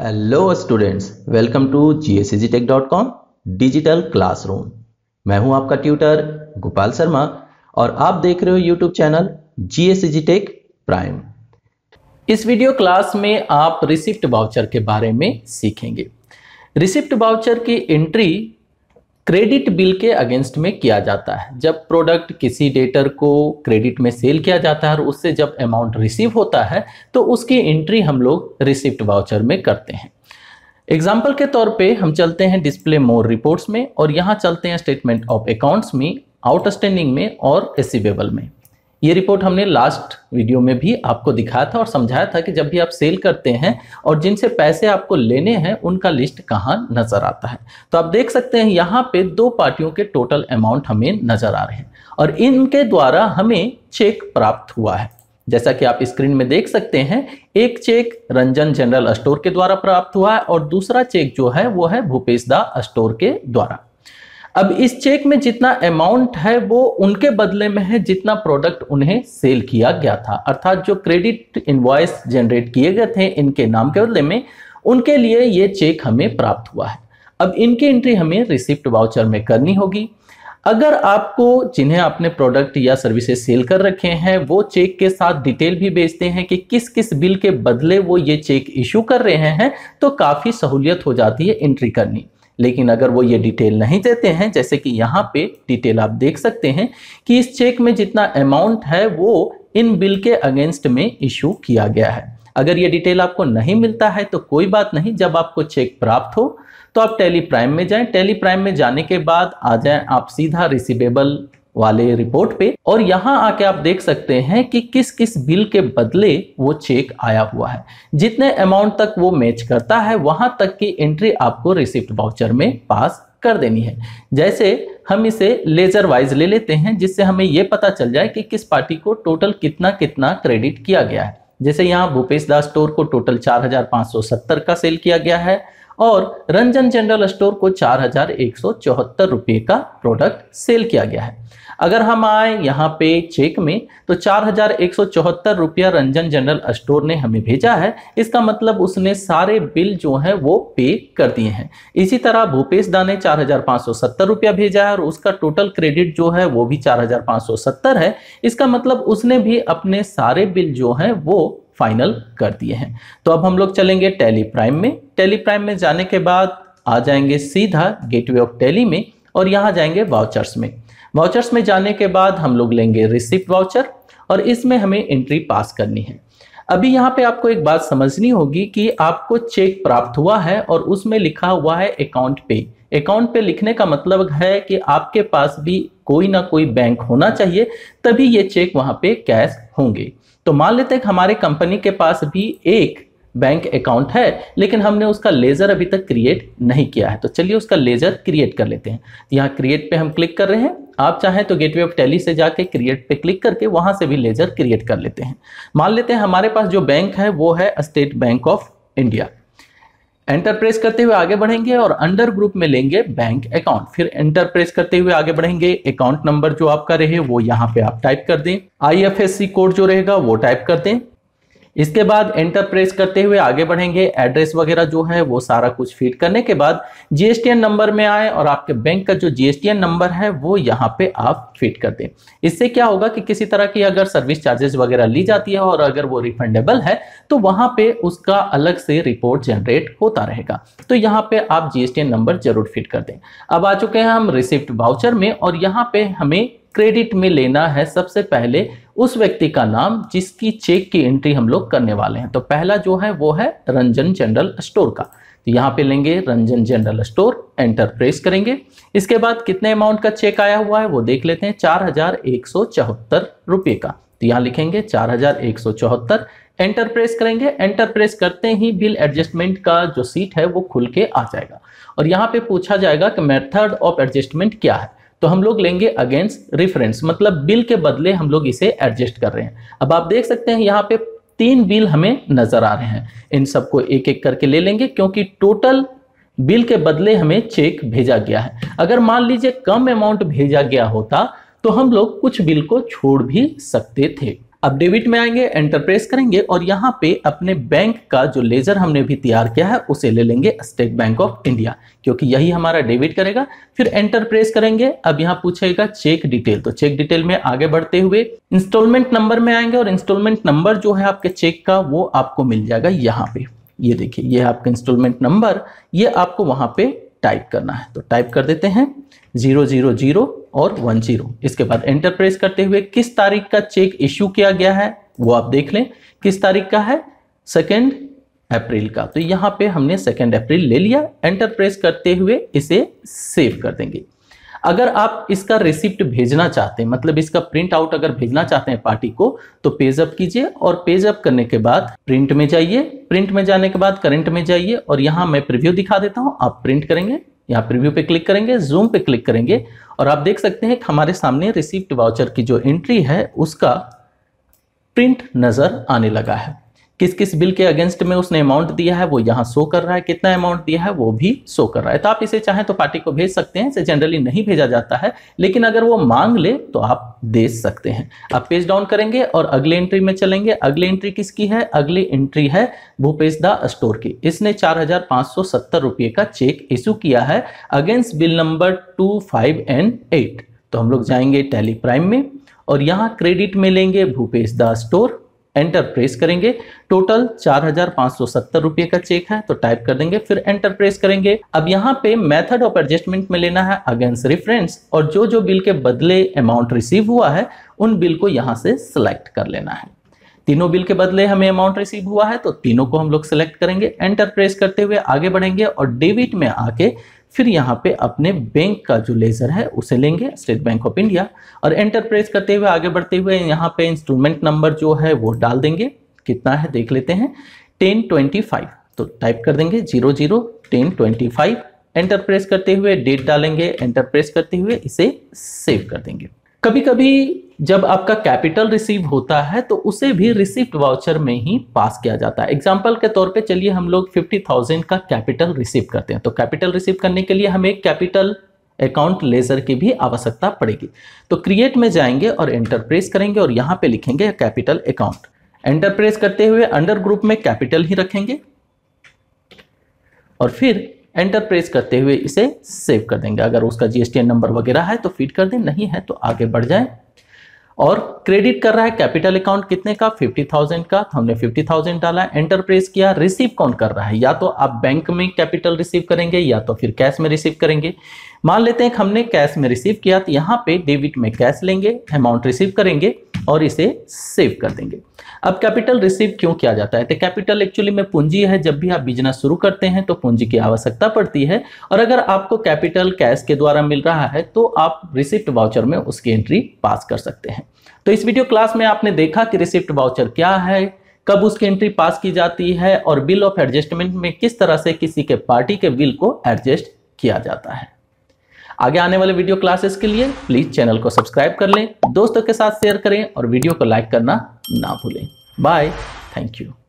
hello students welcome to G digital classroom मैं हूं आपका ट्यूटर गोपाल शर्मा और आप देख रहे हो यूट्यूब चैनल जी प्राइम इस वीडियो क्लास में आप रिसिप्ट बाउचर के बारे में सीखेंगे रिसिप्ट बाउचर की एंट्री क्रेडिट बिल के अगेंस्ट में किया जाता है जब प्रोडक्ट किसी डेटर को क्रेडिट में सेल किया जाता है और उससे जब अमाउंट रिसीव होता है तो उसकी एंट्री हम लोग रिसिप्ट वाउचर में करते हैं एग्जाम्पल के तौर पे हम चलते हैं डिस्प्ले मोर रिपोर्ट्स में और यहाँ चलते हैं स्टेटमेंट ऑफ अकाउंट्स में आउटस्टैंडिंग में और एसिवेबल में ये रिपोर्ट हमने लास्ट वीडियो में भी आपको दिखाया था और समझाया था कि जब भी आप सेल करते हैं और जिनसे पैसे आपको लेने हैं उनका लिस्ट कहाँ नजर आता है तो आप देख सकते हैं यहाँ पे दो पार्टियों के टोटल अमाउंट हमें नजर आ रहे हैं और इनके द्वारा हमें चेक प्राप्त हुआ है जैसा कि आप स्क्रीन में देख सकते हैं एक चेक रंजन जनरल स्टोर के द्वारा प्राप्त हुआ है और दूसरा चेक जो है वो है भूपेश दा स्टोर के द्वारा अब इस चेक में जितना अमाउंट है वो उनके बदले में है जितना प्रोडक्ट उन्हें सेल किया गया था अर्थात जो क्रेडिट इन्वॉइस जनरेट किए गए थे इनके नाम के बदले में उनके लिए ये चेक हमें प्राप्त हुआ है अब इनकी एंट्री हमें रिसिप्ट वाउचर में करनी होगी अगर आपको जिन्हें आपने प्रोडक्ट या सर्विसेज सेल कर रखे हैं वो चेक के साथ डिटेल भी भेजते हैं कि किस किस बिल के बदले वो ये चेक इशू कर रहे हैं तो काफ़ी सहूलियत हो जाती है एंट्री करनी लेकिन अगर वो ये डिटेल नहीं देते हैं जैसे कि यहाँ पे डिटेल आप देख सकते हैं कि इस चेक में जितना अमाउंट है वो इन बिल के अगेंस्ट में इशू किया गया है अगर ये डिटेल आपको नहीं मिलता है तो कोई बात नहीं जब आपको चेक प्राप्त हो तो आप टेली प्राइम में जाएं टेली प्राइम में जाने के बाद आ जाएं आप सीधा रिसीवेबल वाले रिपोर्ट पे और यहाँ आके आप देख सकते हैं कि किस किस बिल के बदले वो चेक आया हुआ है जितने अमाउंट तक वो मैच करता है वहां तक की एंट्री आपको रिसिप्ट वाउचर में पास कर देनी है जैसे हम इसे लेजर वाइज ले लेते हैं जिससे हमें ये पता चल जाए कि किस पार्टी को टोटल कितना कितना क्रेडिट किया गया है जैसे यहाँ भूपेश दास स्टोर को टोटल 4,570 का सेल किया गया है और रंजन जनरल स्टोर को चार हजार का प्रोडक्ट सेल किया गया है अगर हम आए यहाँ पे चेक में तो चार हजार एक सौ चौहत्तर रुपया रंजन जनरल स्टोर ने हमें भेजा है इसका मतलब उसने सारे बिल जो है वो पे कर दिए हैं इसी तरह भूपेश दा ने चार हजार पाँच सौ सत्तर रुपया भेजा है और उसका टोटल क्रेडिट जो है वो भी चार हजार पाँच सौ सत्तर है इसका मतलब उसने भी अपने सारे बिल जो है वो फाइनल कर दिए हैं तो अब हम लोग चलेंगे टेली प्राइम में टेली प्राइम में जाने के बाद आ जाएंगे सीधा गेटवे ऑफ टेली में और यहाँ जाएंगे वाउचर्स में वाउचर्स में जाने के बाद हम लोग लेंगे रिसिप्ट वाउचर और इसमें हमें एंट्री पास करनी है अभी यहाँ पे आपको एक बात समझनी होगी कि आपको चेक प्राप्त हुआ है और उसमें लिखा हुआ है अकाउंट पे अकाउंट पे लिखने का मतलब है कि आपके पास भी कोई ना कोई बैंक होना चाहिए तभी ये चेक वहाँ पे कैश होंगे तो मान लेते हैं हमारे कंपनी के पास भी एक बैंक अकाउंट है लेकिन हमने उसका लेज़र अभी तक क्रिएट नहीं किया है तो चलिए उसका लेज़र क्रिएट कर लेते हैं यहाँ क्रिएट पे हम क्लिक कर रहे हैं आप चाहें तो गेटवे ऑफ टेली से जाके क्रिएट पे क्लिक करके वहां से भी लेज़र क्रिएट कर लेते हैं मान लेते हैं हमारे पास जो बैंक है वो है State Bank of India enter press करते हुए आगे बढ़ेंगे और अंडर ग्रुप में लेंगे बैंक अकाउंट फिर एंटर प्रेस करते हुए आगे बढ़ेंगे अकाउंट नंबर जो आपका रहे वो यहाँ पे आप टाइप कर दें आईएफएससी कोड जो रहेगा वो टाइप कर दें इसके बाद एंटर प्रेस करते हुए आगे बढ़ेंगे एड्रेस वगैरह जो है वो सारा कुछ फीड करने के बाद जीएसटीएन नंबर में आए और आपके बैंक का जो जीएसटीएन नंबर है वो यहाँ पे आप फीड कर दें इससे क्या होगा कि किसी तरह की अगर सर्विस चार्जेस वगैरह ली जाती है और अगर वो रिफंडेबल है तो वहां पे उसका अलग से रिपोर्ट जनरेट होता रहेगा तो यहाँ पे आप जीएसटीएन नंबर जरूर फिट कर दें अब आ चुके हैं हम रिसिप्ट वाउचर में और यहाँ पे हमें क्रेडिट में लेना है सबसे पहले उस व्यक्ति का नाम जिसकी चेक की एंट्री हम लोग करने वाले हैं तो पहला जो है वो है रंजन जनरल स्टोर का तो यहाँ पे लेंगे Ranjan general store enter press करेंगे इसके बाद कितने अमाउंट का चेक आया हुआ है वो देख लेते हैं चार हजार एक सौ चौहत्तर रुपये का तो यहाँ लिखेंगे चार हजार एक सौ चौहत्तर एंटर प्रेस करेंगे एंटर प्रेस करते ही बिल एडजस्टमेंट का जो सीट है वो खुल के आ जाएगा और यहाँ पे पूछा जाएगा कि मेथड ऑफ एडजस्टमेंट क्या है तो हम लोग लेंगे अगेंस्ट रिफरेंस मतलब बिल के बदले हम लोग इसे एडजस्ट कर रहे हैं अब आप देख सकते हैं यहाँ पे तीन बिल हमें नजर आ रहे हैं इन सबको एक एक करके ले लेंगे क्योंकि टोटल बिल के बदले हमें चेक भेजा गया है अगर मान लीजिए कम अमाउंट भेजा गया होता तो हम लोग कुछ बिल को छोड़ भी सकते थे अब डेबिट में आएंगे एंटरप्रेस करेंगे और यहाँ पे अपने बैंक का जो लेजर हमने भी तैयार किया है उसे ले लेंगे स्टेट बैंक ऑफ इंडिया क्योंकि यही हमारा डेबिट करेगा फिर एंटरप्रेस करेंगे अब यहाँ पूछेगा चेक डिटेल तो चेक डिटेल में आगे बढ़ते हुए इंस्टॉलमेंट नंबर में आएंगे और इंस्टॉलमेंट नंबर जो है आपके चेक का वो आपको मिल जाएगा यहाँ पे ये देखिए ये आपका इंस्टॉलमेंट नंबर ये आपको वहां पे टाइप करना है तो टाइप कर देते हैं जीरो जीरो जीरो और वन जीरो इसके बाद एंटर प्रेस करते हुए किस तारीख का चेक इश्यू किया गया है वो आप देख लें किस तारीख का है सेकेंड अप्रैल का तो यहाँ पे हमने सेकेंड अप्रैल ले लिया एंटर प्रेस करते हुए इसे सेव कर देंगे अगर आप इसका रिसिप्ट भेजना चाहते हैं मतलब इसका प्रिंट आउट अगर भेजना चाहते हैं पार्टी को तो पेज अप कीजिए और पेज अप करने के बाद प्रिंट में जाइए प्रिंट में जाने के बाद करंट में जाइए और यहाँ मैं प्रिव्यू दिखा देता हूँ आप प्रिंट करेंगे यहाँ प्रिव्यू पे क्लिक करेंगे जूम पे क्लिक करेंगे और आप देख सकते हैं हमारे सामने रिसिप्ट वाउचर की जो एंट्री है उसका प्रिंट नज़र आने लगा है किस किस बिल के अगेंस्ट में उसने अमाउंट दिया है वो यहाँ शो कर रहा है कितना अमाउंट दिया है वो भी शो कर रहा है तो आप इसे चाहें तो पार्टी को भेज सकते हैं इसे जनरली नहीं भेजा जाता है लेकिन अगर वो मांग ले तो आप दे सकते हैं आप पेज डाउन करेंगे और अगले एंट्री में चलेंगे अगली एंट्री किसकी है अगली एंट्री है भूपेश दा स्टोर की इसने चार रुपये का चेक इशू किया है against bill number two five and eight तो हम लोग जाएंगे टेली प्राइम में और यहाँ क्रेडिट में लेंगे भूपेश दा स्टोर एंटर प्रेस करेंगे टोटल चार हजार पांच सौ सत्तर रुपए का चेक है तो टाइप कर देंगे फिर एंटर प्रेस करेंगे अब यहाँ पे मेथड ऑफ एडजस्टमेंट में लेना है अगेंस्ट रिफरेंस और जो जो बिल के बदले अमाउंट रिसीव हुआ है उन बिल को यहाँ से सिलेक्ट कर लेना है तीनों बिल के बदले हमें अमाउंट रिसीव हुआ है तो तीनों को हम लोग सिलेक्ट करेंगे एंटर प्रेस करते हुए आगे बढ़ेंगे और डेबिट में आके फिर यहाँ पे अपने बैंक का जो लेजर है उसे लेंगे स्टेट बैंक ऑफ इंडिया और एंटर प्रेस करते हुए आगे बढ़ते हुए यहाँ पे इंस्ट्रूमेंट नंबर जो है वो डाल देंगे कितना है देख लेते हैं टेन ट्वेंटी फाइव तो टाइप कर देंगे zero zero ten twenty five enter press करते हुए डेट डालेंगे एंटर प्रेस करते हुए इसे सेव कर देंगे कभी कभी जब आपका कैपिटल रिसीव होता है तो उसे भी रिसिप्ट वाउचर में ही पास किया जाता है एग्जाम्पल के तौर पे चलिए हम लोग 50,000 का कैपिटल रिसीव करते हैं तो कैपिटल रिसीव करने के लिए हमें कैपिटल अकाउंट लेजर की भी आवश्यकता पड़ेगी तो क्रिएट में जाएंगे और एंटरप्रेस करेंगे और यहाँ पे लिखेंगे कैपिटल अकाउंट एंटरप्रेस करते हुए अंडर ग्रुप में कैपिटल ही रखेंगे और फिर एंटर प्रेस करते हुए इसे सेव कर देंगे अगर उसका जीएसटी नंबर वगैरह है तो फीड कर दें नहीं है तो आगे बढ़ जाए और क्रेडिट कर रहा है कैपिटल अकाउंट कितने का फिफ्टी थाउजेंड का तो हमने फिफ्टी थाउजेंड डाला एंटर प्रेस किया रिसीव कौन कर रहा है या तो आप बैंक में कैपिटल रिसीव करेंगे या तो फिर कैश में रिसीव करेंगे मान लेते हैं हमने कैश में रिसीव किया तो यहाँ पे डेबिट में कैश लेंगे अमाउंट रिसीव करेंगे और इसे सेव कर देंगे अब कैपिटल रिसीव क्यों किया जाता है तो कैपिटल एक्चुअली में पूंजी है जब भी आप बिजनेस शुरू करते हैं तो पूंजी की आवश्यकता पड़ती है और अगर आपको कैपिटल कैश के द्वारा मिल रहा है तो आप रिसिप्ट वाउचर में उसकी एंट्री पास कर सकते हैं तो इस वीडियो क्लास में आपने देखा कि रिसिप्ट वाउचर क्या है कब उसकी एंट्री पास की जाती है और बिल ऑफ एडजस्टमेंट में किस तरह से किसी के पार्टी के बिल को एडजस्ट किया जाता है आगे आने वाले वीडियो क्लासेस के लिए प्लीज चैनल को सब्सक्राइब कर लें दोस्तों के साथ शेयर करें और वीडियो को लाइक करना ना भूलें बाय थैंक यू